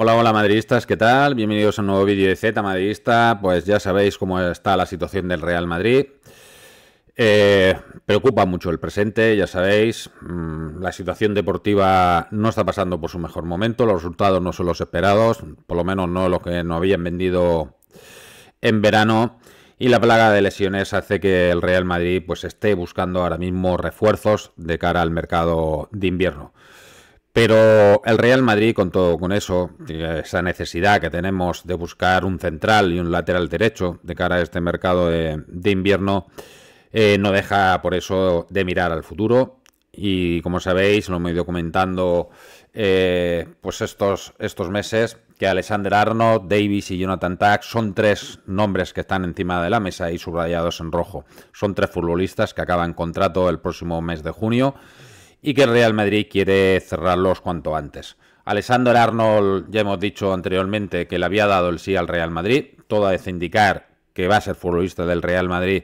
Hola, hola madridistas, ¿qué tal? Bienvenidos a un nuevo vídeo de Z Madridista. Pues ya sabéis cómo está la situación del Real Madrid. Eh, preocupa mucho el presente, ya sabéis. Mm, la situación deportiva no está pasando por su mejor momento. Los resultados no son los esperados, por lo menos no los que nos habían vendido en verano. Y la plaga de lesiones hace que el Real Madrid pues, esté buscando ahora mismo refuerzos de cara al mercado de invierno. Pero el Real Madrid, con todo con eso, esa necesidad que tenemos de buscar un central y un lateral derecho de cara a este mercado de, invierno, eh, no deja por eso de mirar al futuro. Y como sabéis, lo hemos ido comentando eh, pues estos, estos meses, que Alexander Arnold, Davis y Jonathan Tack son tres nombres que están encima de la mesa y subrayados en rojo. Son tres futbolistas que acaban contrato el próximo mes de junio y que el Real Madrid quiere cerrarlos cuanto antes. Alessandro Arnold, ya hemos dicho anteriormente que le había dado el sí al Real Madrid, toda vez indicar que va a ser futbolista del Real Madrid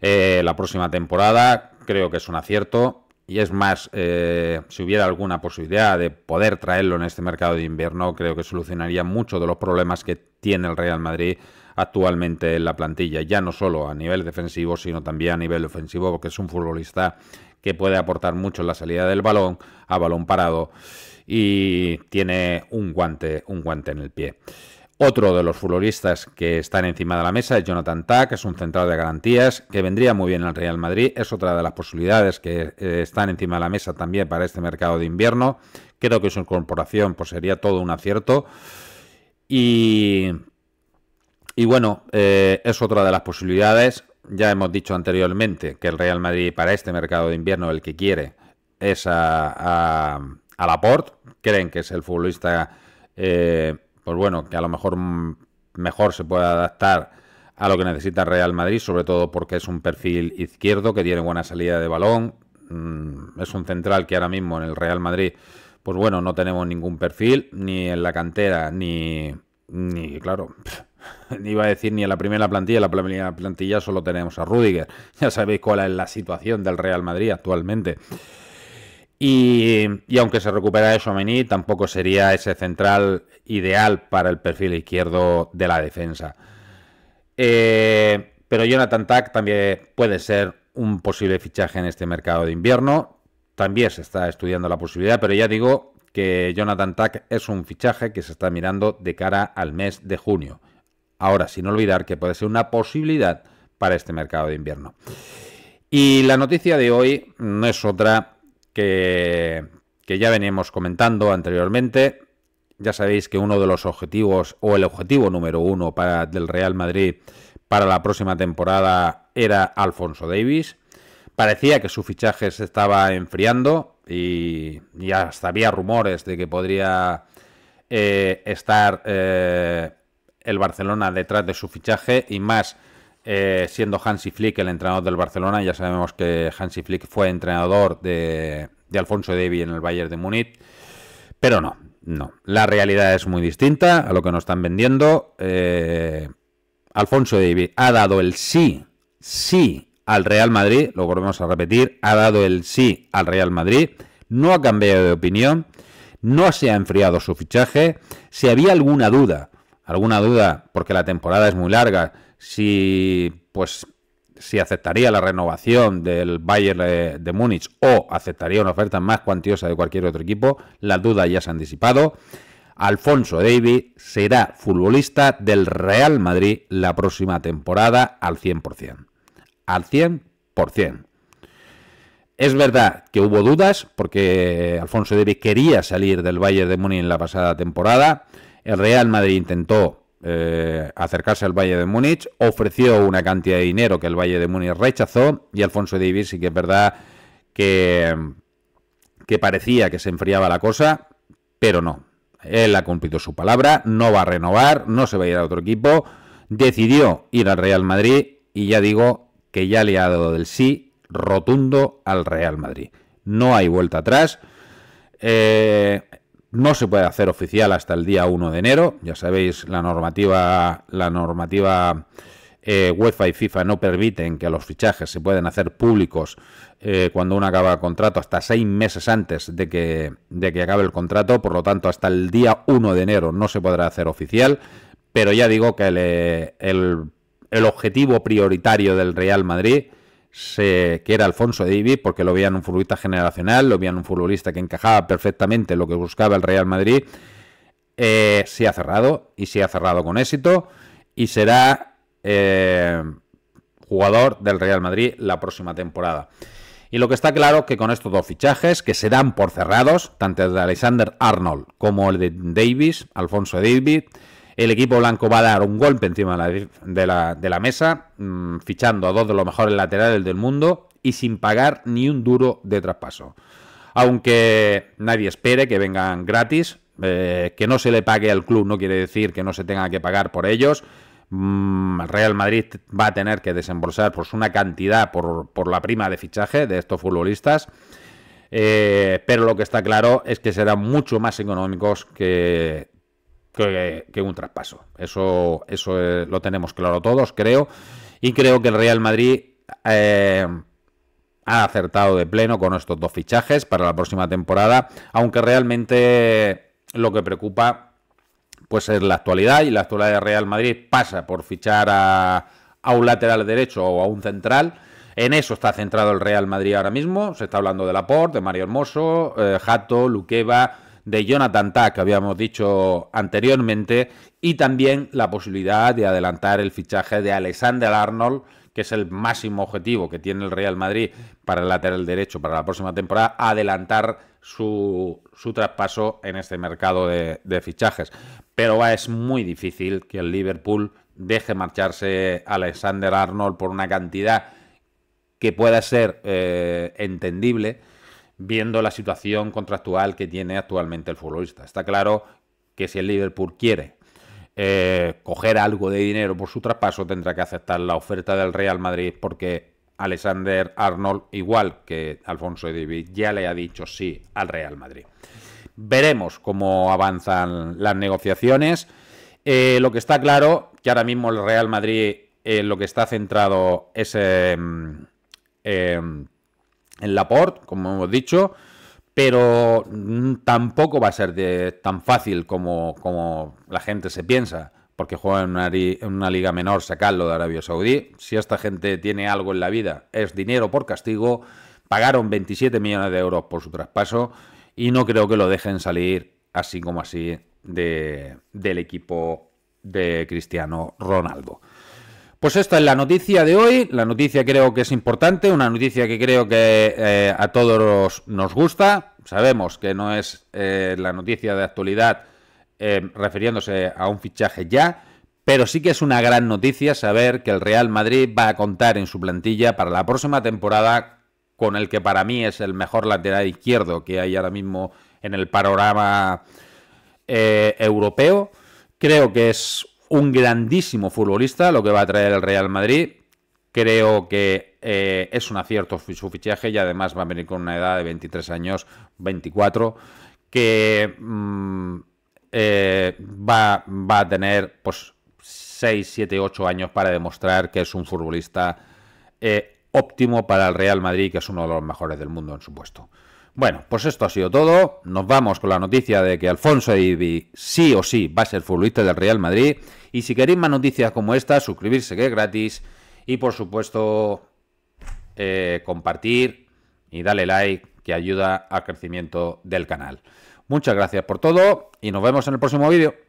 eh, la próxima temporada, creo que es un acierto. Y es más, eh, si hubiera alguna posibilidad de poder traerlo en este mercado de invierno, creo que solucionaría muchos de los problemas que tiene el Real Madrid actualmente en la plantilla, ya no solo a nivel defensivo, sino también a nivel ofensivo, porque es un futbolista que puede aportar mucho en la salida del balón, a balón parado, y tiene un guante, un guante en el pie. Otro de los futbolistas que están encima de la mesa es Jonathan que es un central de garantías que vendría muy bien al Real Madrid, es otra de las posibilidades que eh, están encima de la mesa también para este mercado de invierno. Creo que su incorporación pues, sería todo un acierto. Y, y bueno, eh, es otra de las posibilidades ya hemos dicho anteriormente que el Real Madrid para este mercado de invierno el que quiere es a, a, Laporte. Creen que es el futbolista, eh, pues bueno, que a lo mejor mejor se puede adaptar a lo que necesita el Real Madrid, sobre todo porque es un perfil izquierdo que tiene buena salida de balón. Mm, es un central que ahora mismo en el Real Madrid, pues bueno, no tenemos ningún perfil, ni en la cantera, ni, ni claro. Ni iba a decir ni a la primera plantilla, la primera plantilla solo tenemos a Rudiger. Ya sabéis cuál es la situación del Real Madrid actualmente. Y, aunque se recupera eso, Mení, tampoco sería ese central ideal para el perfil izquierdo de la defensa. Eh, pero Jonathan Tack también puede ser un posible fichaje en este mercado de invierno. También se está estudiando la posibilidad, pero ya digo que Jonathan Tack es un fichaje que se está mirando de cara al mes de junio Ahora, sin olvidar que puede ser una posibilidad para este mercado de invierno. Y la noticia de hoy no es otra que, que ya veníamos comentando anteriormente. Ya sabéis que uno de los objetivos, o el objetivo número uno para, del Real Madrid para la próxima temporada era Alfonso Davis. Parecía que su fichaje se estaba enfriando y, hasta había rumores de que podría eh, estar eh, el Barcelona detrás de su fichaje y más eh, siendo Hansi Flick el entrenador del Barcelona. Ya sabemos que Hansi Flick fue entrenador de, Alfonso Devi en el Bayern de Múnich, pero no, no. La realidad es muy distinta a lo que nos están vendiendo. Eh, Alfonso Devi ha dado el sí, sí al Real Madrid, lo volvemos a repetir, ha dado el sí al Real Madrid, no ha cambiado de opinión, no se ha enfriado su fichaje. Si había alguna duda alguna duda, porque la temporada es muy larga, si pues si aceptaría la renovación del Bayern de Múnich o aceptaría una oferta más cuantiosa de cualquier otro equipo, las dudas ya se han disipado. Alfonso David será futbolista del Real Madrid la próxima temporada al 100%. Al 100%. Es verdad que hubo dudas porque Alfonso David quería salir del Bayern de Múnich en la pasada temporada. El Real Madrid intentó eh, acercarse al Valle de Múnich, ofreció una cantidad de dinero que el Valle de Múnich rechazó y Alfonso de sí que es verdad que, que parecía que se enfriaba la cosa, pero no. Él ha cumplido su palabra, no va a renovar, no se va a ir a otro equipo, decidió ir al Real Madrid y ya digo que ya le ha dado del sí rotundo al Real Madrid. No hay vuelta atrás. Eh, no se puede hacer oficial hasta el día 1 de enero. Ya sabéis, la normativa, la normativa eh, UEFA y FIFA no permiten que los fichajes se puedan hacer públicos eh, cuando uno acaba el contrato hasta seis meses antes de que, de que acabe el contrato. Por lo tanto, hasta el día 1 de enero no se podrá hacer oficial. Pero ya digo que el eh, objetivo prioritario del Real Madrid que era Alfonso David, porque lo veían un futbolista generacional, lo veían un futbolista que encajaba perfectamente lo que buscaba el Real Madrid, eh, se ha cerrado y se ha cerrado con éxito y será eh, jugador del Real Madrid la próxima temporada. Y lo que está claro es que con estos dos fichajes, que se dan por cerrados, tanto el de Alexander Arnold como el de Davis, Alfonso David, el equipo blanco va a dar un golpe encima de la, mesa, mm, fichando a dos de los mejores laterales del mundo y sin pagar ni un duro de traspaso. Aunque nadie espere que vengan gratis, eh, que no se le pague al club no quiere decir que no se tenga que pagar por ellos. Mm, Real Madrid va a tener que desembolsar pues, una cantidad por, la prima de fichaje de estos futbolistas. Eh, pero lo que está claro es que serán mucho más económicos que que, un traspaso. Eso, eso eh, lo tenemos claro todos, creo. Y creo que el Real Madrid eh, ha acertado de pleno con estos dos fichajes para la próxima temporada, aunque realmente lo que preocupa pues es la actualidad y la actualidad de Real Madrid pasa por fichar a, a un lateral derecho o a un central. En eso está centrado el Real Madrid ahora mismo. Se está hablando de Laporte, de Mario Hermoso, eh, Jato, Luqueva, de Jonathan Tack, que habíamos dicho anteriormente, y también la posibilidad de adelantar el fichaje de Alexander Arnold, que es el máximo objetivo que tiene el Real Madrid para el lateral derecho para la próxima temporada, adelantar su, su traspaso en este mercado de, fichajes. Pero es muy difícil que el Liverpool deje marcharse Alexander Arnold por una cantidad que pueda ser eh, entendible viendo la situación contractual que tiene actualmente el futbolista. Está claro que si el Liverpool quiere eh, coger algo de dinero por su traspaso, tendrá que aceptar la oferta del Real Madrid porque Alexander Arnold, igual que Alfonso David, ya le ha dicho sí al Real Madrid. Veremos cómo avanzan las negociaciones. Eh, lo que está claro, que ahora mismo el Real Madrid en eh, lo que está centrado es em, em, en Laporte, como hemos dicho, pero mm, tampoco va a ser tan fácil como, la gente se piensa, porque juega en una, liga menor sacarlo de Arabia Saudí. Si esta gente tiene algo en la vida, es dinero por castigo. Pagaron 27 millones de euros por su traspaso y no creo que lo dejen salir así como así del equipo de Cristiano Ronaldo. Pues esta es la noticia de hoy, la noticia creo que es importante, una noticia que creo que eh, a todos nos gusta. Sabemos que no es eh, la noticia de actualidad eh, refiriéndose a un fichaje ya, pero sí que es una gran noticia saber que el Real Madrid va a contar en su plantilla para la próxima temporada con el que para mí es el mejor lateral izquierdo que hay ahora mismo en el panorama europeo. Creo que es un grandísimo futbolista, lo que va a traer el Real Madrid. Creo que eh, es un acierto su fichaje y además va a venir con una edad de 23 años, 24, que mm, eh, va, a tener pues, 6, 7, 8 años para demostrar que es un futbolista eh, óptimo para el Real Madrid, que es uno de los mejores del mundo en su puesto. Bueno, pues esto ha sido todo. Nos vamos con la noticia de que Alfonso Ibi sí o sí va a ser futbolista del Real Madrid. Y si queréis más noticias como esta, suscribirse que es gratis. Y por supuesto, eh, compartir y darle like que ayuda al crecimiento del canal. Muchas gracias por todo y nos vemos en el próximo vídeo.